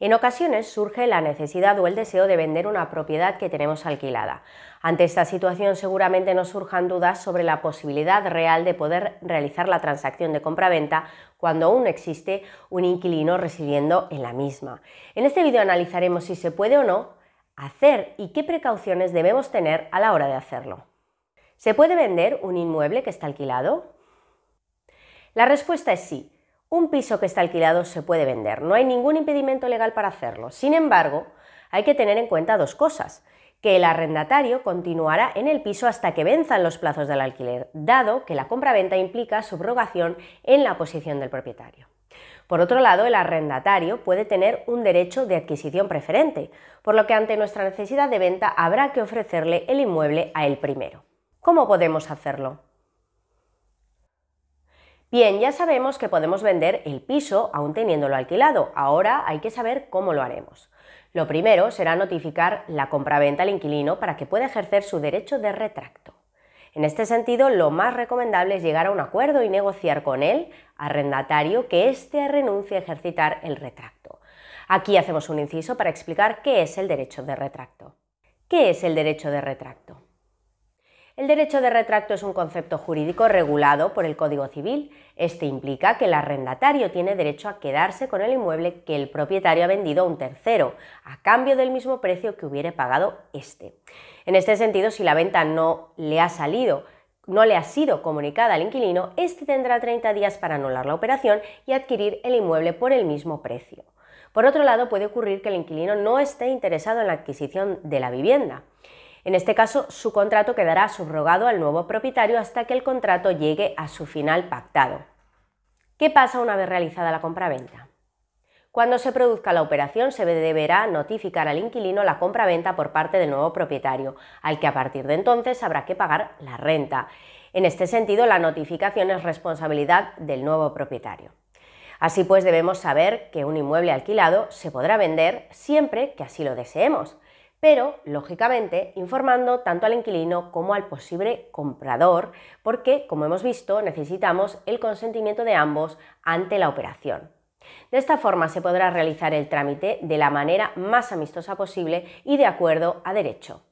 En ocasiones surge la necesidad o el deseo de vender una propiedad que tenemos alquilada. Ante esta situación seguramente nos surjan dudas sobre la posibilidad real de poder realizar la transacción de compraventa cuando aún existe un inquilino residiendo en la misma. En este vídeo analizaremos si se puede o no hacer y qué precauciones debemos tener a la hora de hacerlo. ¿Se puede vender un inmueble que está alquilado? La respuesta es sí un piso que está alquilado se puede vender, no hay ningún impedimento legal para hacerlo. Sin embargo, hay que tener en cuenta dos cosas que el arrendatario continuará en el piso hasta que venzan los plazos del alquiler, dado que la compraventa implica subrogación en la posición del propietario. Por otro lado, el arrendatario puede tener un derecho de adquisición preferente, por lo que ante nuestra necesidad de venta habrá que ofrecerle el inmueble a él primero. ¿Cómo podemos hacerlo? Bien, ya sabemos que podemos vender el piso aún teniéndolo alquilado. Ahora hay que saber cómo lo haremos. Lo primero será notificar la compraventa al inquilino para que pueda ejercer su derecho de retracto. En este sentido, lo más recomendable es llegar a un acuerdo y negociar con el arrendatario que éste renuncie a ejercitar el retracto. Aquí hacemos un inciso para explicar qué es el derecho de retracto. ¿Qué es el derecho de retracto? El derecho de retracto es un concepto jurídico regulado por el Código Civil. Este implica que el arrendatario tiene derecho a quedarse con el inmueble que el propietario ha vendido a un tercero, a cambio del mismo precio que hubiere pagado este. En este sentido, si la venta no le ha salido, no le ha sido comunicada al inquilino, éste tendrá 30 días para anular la operación y adquirir el inmueble por el mismo precio. Por otro lado, puede ocurrir que el inquilino no esté interesado en la adquisición de la vivienda. En este caso, su contrato quedará subrogado al nuevo propietario hasta que el contrato llegue a su final pactado. ¿Qué pasa una vez realizada la compraventa? Cuando se produzca la operación se deberá notificar al inquilino la compraventa por parte del nuevo propietario, al que a partir de entonces habrá que pagar la renta. En este sentido, la notificación es responsabilidad del nuevo propietario. Así pues, debemos saber que un inmueble alquilado se podrá vender siempre que así lo deseemos pero lógicamente informando tanto al inquilino como al posible comprador, porque, como hemos visto, necesitamos el consentimiento de ambos ante la operación. De esta forma se podrá realizar el trámite de la manera más amistosa posible y de acuerdo a derecho.